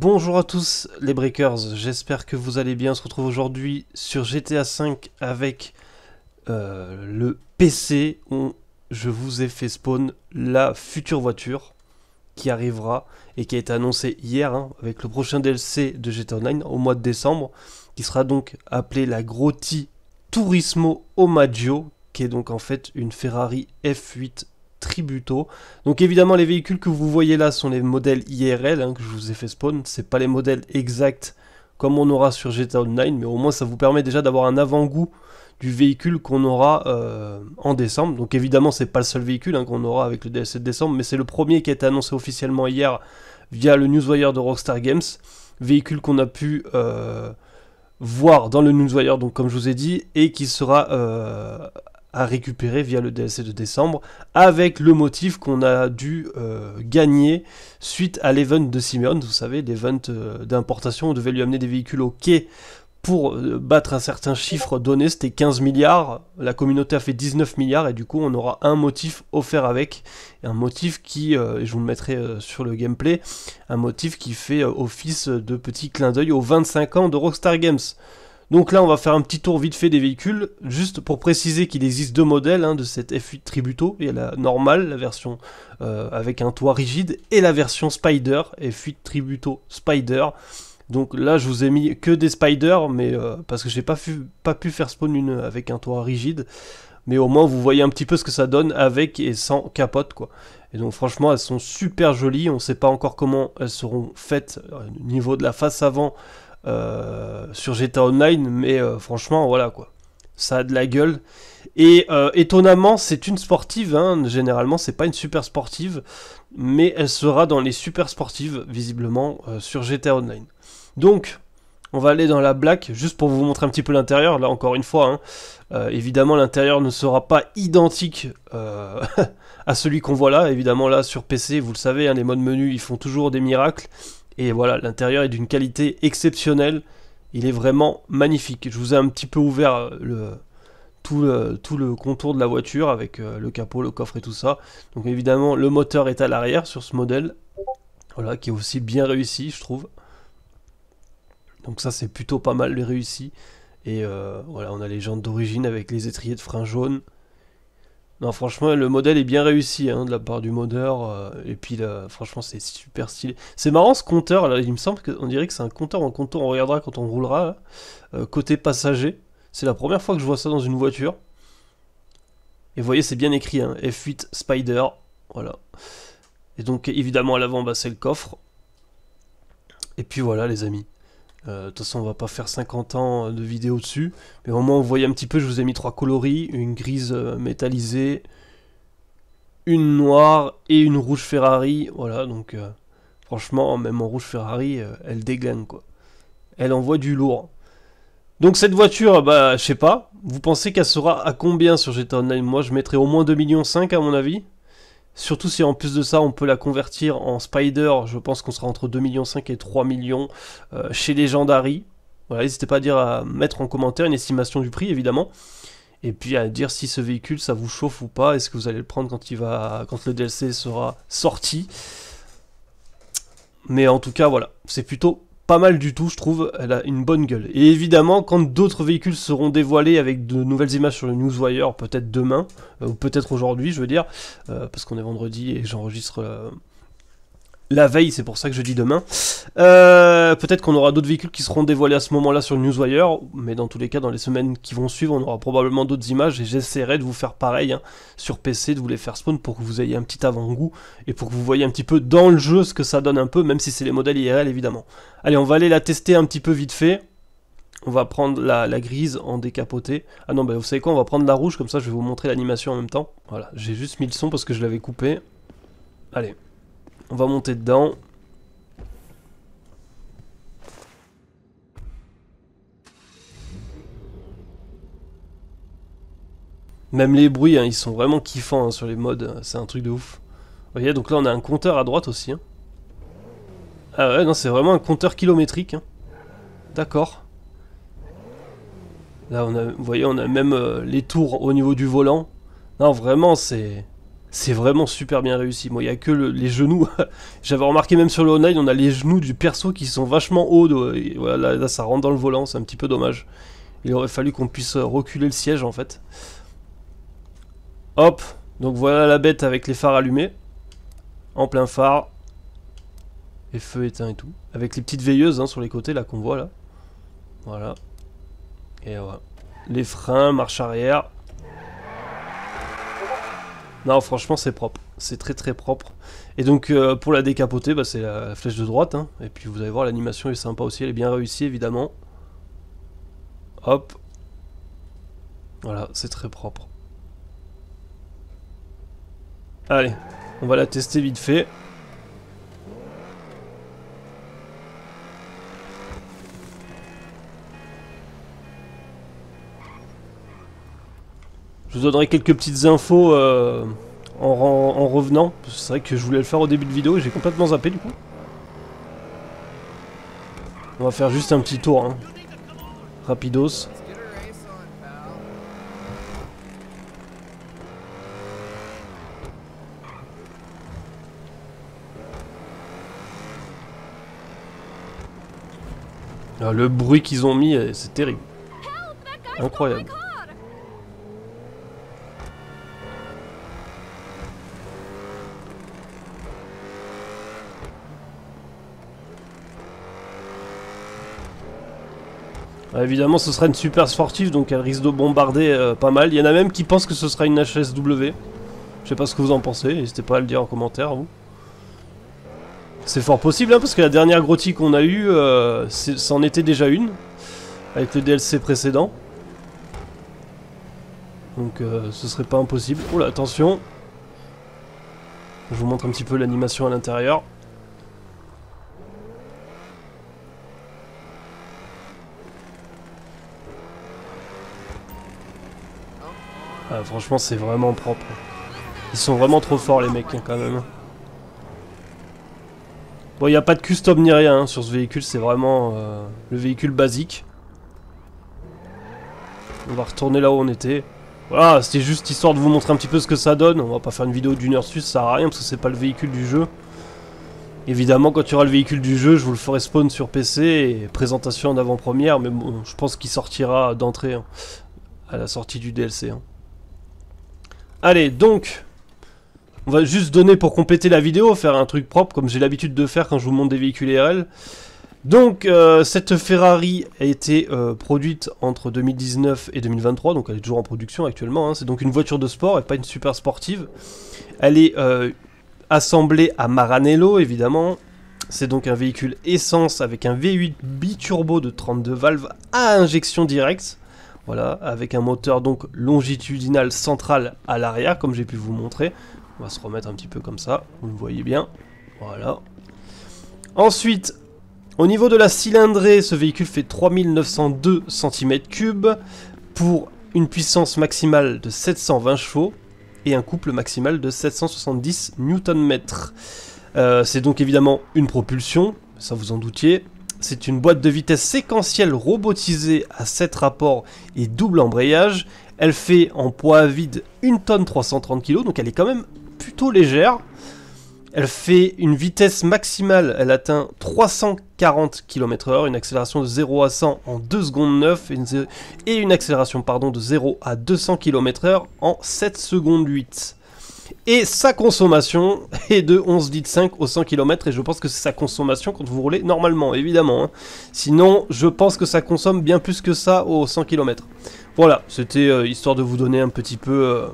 Bonjour à tous les Breakers, j'espère que vous allez bien. On se retrouve aujourd'hui sur GTA V avec euh, le PC où je vous ai fait spawn la future voiture qui arrivera et qui a été annoncée hier hein, avec le prochain DLC de GTA Online au mois de décembre qui sera donc appelée la Grotti Turismo Omaggio qui est donc en fait une Ferrari F8 tributaux. Donc évidemment les véhicules que vous voyez là sont les modèles IRL hein, que je vous ai fait spawn, c'est pas les modèles exacts comme on aura sur GTA Online, mais au moins ça vous permet déjà d'avoir un avant-goût du véhicule qu'on aura euh, en décembre. Donc évidemment c'est pas le seul véhicule hein, qu'on aura avec le DLC 7 décembre, mais c'est le premier qui a été annoncé officiellement hier via le newswire de Rockstar Games, véhicule qu'on a pu euh, voir dans le newswire, donc comme je vous ai dit, et qui sera euh, à récupérer via le DLC de décembre, avec le motif qu'on a dû euh, gagner suite à l'event de Simeon. Vous savez, l'event ventes euh, d'importation, on devait lui amener des véhicules au quai pour euh, battre un certain chiffre donné, c'était 15 milliards, la communauté a fait 19 milliards, et du coup on aura un motif offert avec, un motif qui, et je vous le mettrai sur le gameplay, un motif qui fait office de petit clin d'œil aux 25 ans de Rockstar Games. Donc là, on va faire un petit tour vite fait des véhicules, juste pour préciser qu'il existe deux modèles hein, de cette F8 Tributo. Il y a la normale, la version euh, avec un toit rigide, et la version Spider, F8 Tributo Spider. Donc là, je vous ai mis que des Spider, mais euh, parce que j'ai pas, pas pu faire spawn une avec un toit rigide. Mais au moins, vous voyez un petit peu ce que ça donne avec et sans capote, quoi. Et donc franchement, elles sont super jolies. On ne sait pas encore comment elles seront faites euh, au niveau de la face avant euh, sur GTA Online, mais euh, franchement, voilà quoi. Ça a de la gueule. Et euh, étonnamment, c'est une sportive. Hein. Généralement, c'est pas une super sportive, mais elle sera dans les super sportives visiblement sur GTA Online. Donc, on va aller dans la black juste pour vous montrer un petit peu l'intérieur. Là, encore une fois, hein, évidemment, l'intérieur ne sera pas identique à celui qu'on voit là. Évidemment, là sur PC, vous le savez, hein, les modes menus, ils font toujours des miracles. Et voilà, l'intérieur est d'une qualité exceptionnelle. Il est vraiment magnifique. Je vous ai un petit peu ouvert euh, tout, le, contour de la voiture avec euh, le capot, le coffre et tout ça. Donc évidemment, le moteur est à l'arrière sur ce modèle. Voilà, qui est aussi bien réussi, je trouve. Donc ça, c'est plutôt pas mal réussi. Et euh, voilà, on a les jantes d'origine avec les étriers de frein jaune. Non, franchement, le modèle est bien réussi hein, de la part du modeur. Euh, et puis, là, franchement, c'est super stylé. C'est marrant ce compteur. Là, il me semble qu'on dirait que c'est un compteur en compteur, On regardera quand on roulera. Euh, côté passager. C'est la première fois que je vois ça dans une voiture. Et vous voyez, c'est bien écrit. Hein, F8 Spider. Voilà. Et donc, évidemment, à l'avant, bah, c'est le coffre. Et puis voilà, les amis. Euh, de toute façon, on va pas faire 50 ans de vidéo dessus. Mais au moins, vous voyez un petit peu, je vous ai mis trois coloris. Une grise euh, métallisée, une noire et une rouge Ferrari. Voilà, donc euh, franchement, même en rouge Ferrari, elle dégaine quoi. Elle envoie du lourd. Donc cette voiture, bah je sais pas, vous pensez qu'elle sera à combien sur GTA Online Moi je mettrais au moins 2,5 millions à mon avis. Surtout si en plus de ça on peut la convertir en spider, je pense qu'on sera entre 2,5 millions et 3 millions euh, chez Legendary. Voilà, n'hésitez pas à dire à mettre en commentaire une estimation du prix évidemment. Et puis à dire si ce véhicule ça vous chauffe ou pas, est-ce que vous allez le prendre quand il va. quand le DLC sera sorti. Mais en tout cas voilà, c'est plutôt pas mal du tout, je trouve. Elle a une bonne gueule. Et évidemment, quand d'autres véhicules seront dévoilés avec de nouvelles images sur le Newswire, peut-être demain, euh, ou peut-être aujourd'hui, je veux dire, euh, parce qu'on est vendredi et j'enregistre euh, la veille, c'est pour ça que je dis demain. Euh, peut-être qu'on aura d'autres véhicules qui seront dévoilés à ce moment-là sur Newswire, mais dans tous les cas, dans les semaines qui vont suivre, on aura probablement d'autres images et j'essaierai de vous faire pareil hein, sur PC, de vous les faire spawn pour que vous ayez un petit avant-goût et pour que vous voyez un petit peu dans le jeu ce que ça donne un peu, même si c'est les modèles IRL évidemment. Allez, on va aller la tester un petit peu vite fait. On va prendre la, grise en décapoté. Ah non, bah vous savez quoi, on va prendre la rouge, comme ça je vais vous montrer l'animation en même temps. Voilà, j'ai juste mis le son parce que je l'avais coupé. Allez. On va monter dedans. Même les bruits, hein, ils sont vraiment kiffants hein, sur les modes, hein, c'est un truc de ouf. Vous voyez, donc là on a un compteur à droite aussi. Ah ouais, non, c'est vraiment un compteur kilométrique. D'accord. Là, on a, vous voyez, on a même euh, les tours au niveau du volant. Non, vraiment, c'est c'est vraiment super bien réussi. Moi, il n'y a que les genoux. J'avais remarqué même sur le online, on a les genoux du perso qui sont vachement hauts. voilà, là, ça rentre dans le volant, c'est un petit peu dommage. Il aurait fallu qu'on puisse euh, reculer le siège en fait. Hop, donc voilà la bête avec les phares allumés. En plein phare. Et feu éteint et tout. Avec les petites veilleuses hein, sur les côtés là qu'on voit là. Voilà. Et voilà. Les freins, marche arrière. Non, franchement, c'est propre. C'est très très propre. Et donc, euh, pour la décapoter, bah, c'est la flèche de droite. Hein. Et puis, vous allez voir, l'animation est sympa aussi. Elle est bien réussie, évidemment. Hop. Voilà, c'est très propre. Allez, on va la tester vite fait. vous donnerai quelques petites infos euh, en, revenant. C'est vrai que je voulais le faire au début de vidéo et j'ai complètement zappé du coup. On va faire juste un petit tour. Hein. Rapidos. Ah, le bruit qu'ils ont mis, euh, c'est terrible. Incroyable. Bah, évidemment, ce serait une super sportive, donc elle risque de bombarder euh, pas mal. Il y en a même qui pensent que ce sera une HSW. Je sais pas ce que vous en pensez, n'hésitez pas à le dire en commentaire, vous. C'est fort possible, hein, parce que la dernière grottie qu'on a eue, euh, c'en était déjà une, avec le DLC précédent. Donc euh, ce serait pas impossible. Oula, attention Je vous montre un petit peu l'animation à l'intérieur. franchement, c'est vraiment propre. Ils sont vraiment trop forts, les mecs, quand même. Bon, il n'y a pas de custom ni rien hein, sur ce véhicule, c'est vraiment euh, le véhicule basique. On va retourner là où on était. Voilà, c'était juste histoire de vous montrer un petit peu ce que ça donne. On va pas faire une vidéo d'une heure dessus, ça sert à rien parce que c'est pas le véhicule du jeu. Évidemment, quand tu y aura le véhicule du jeu, je vous le ferai spawn sur PC et présentation d'avant première mais bon, je pense qu'il sortira d'entrée hein, à la sortie du DLC. Hein. Allez, donc, on va juste donner pour compléter la vidéo, faire un truc propre, comme j'ai l'habitude de faire quand je vous montre des véhicules R.L. Donc, euh, cette Ferrari a été euh, produite entre 2019 et 2023, donc elle est toujours en production actuellement. Hein. C'est donc une voiture de sport et pas une super sportive. Elle est euh, assemblée à Maranello, évidemment. C'est donc un véhicule essence avec un V8 biturbo de 32 valves à injection directe. Voilà, avec un moteur donc longitudinal central à l'arrière, comme j'ai pu vous montrer. On va se remettre un petit peu comme ça, vous le voyez bien. Voilà. Ensuite, au niveau de la cylindrée, ce véhicule fait 3902 cm3 pour une puissance maximale de 720 chevaux et un couple maximal de 770 Nm. Euh, c'est donc évidemment une propulsion, ça vous en doutiez, c'est une boîte de vitesse séquentielle robotisée à 7 rapports et double embrayage. Elle fait en poids vide 1 tonne 330 kg, donc elle est quand même plutôt légère. Elle fait une vitesse maximale, elle atteint 340 km/h, une accélération de 0 à 100 en 2 secondes 9 et une, accélération pardon, de 0 à 200 km/h en 7 secondes 8. Et sa consommation est de 11,5 litres au 100 km et je pense que c'est sa consommation quand vous roulez normalement, évidemment. Hein. Sinon, je pense que ça consomme bien plus que ça au 100 km. Voilà, c'était euh, histoire de vous donner un petit peu... Euh,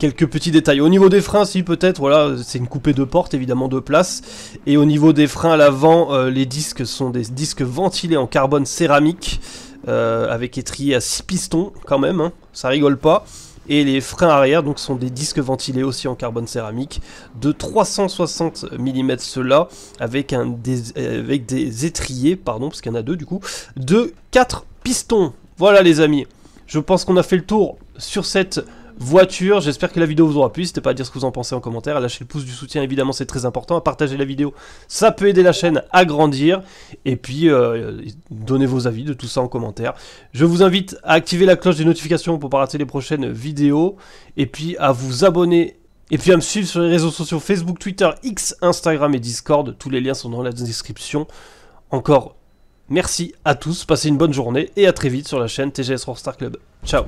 quelques petits détails. Au niveau des freins, si peut-être, voilà, c'est une coupée de porte, évidemment de place. Et au niveau des freins à l'avant, euh, les disques sont des disques ventilés en carbone céramique, avec étrier à 6 pistons quand même, hein. ça rigole pas. Et les freins arrière donc sont des disques ventilés aussi en carbone céramique de 360 mm ceux-là avec, un, des, avec des étriers, pardon, parce qu'il y en a deux du coup, de 4 pistons. Voilà les amis, je pense qu'on a fait le tour sur cette voiture. J'espère que la vidéo vous aura plu. N'hésitez pas à dire ce que vous en pensez en commentaire, à lâcher le pouce du soutien, évidemment, c'est très important. À partager la vidéo, ça peut aider la chaîne à grandir. Et puis, euh, donnez vos avis de tout ça en commentaire. Je vous invite à activer la cloche des notifications pour ne pas rater les prochaines vidéos. Et puis, à vous abonner et puis à me suivre sur les réseaux sociaux Facebook, Twitter, X, Instagram et Discord. Tous les liens sont dans la description. Encore merci à tous, passez une bonne journée et à très vite sur la chaîne TGS Rockstar Club. Ciao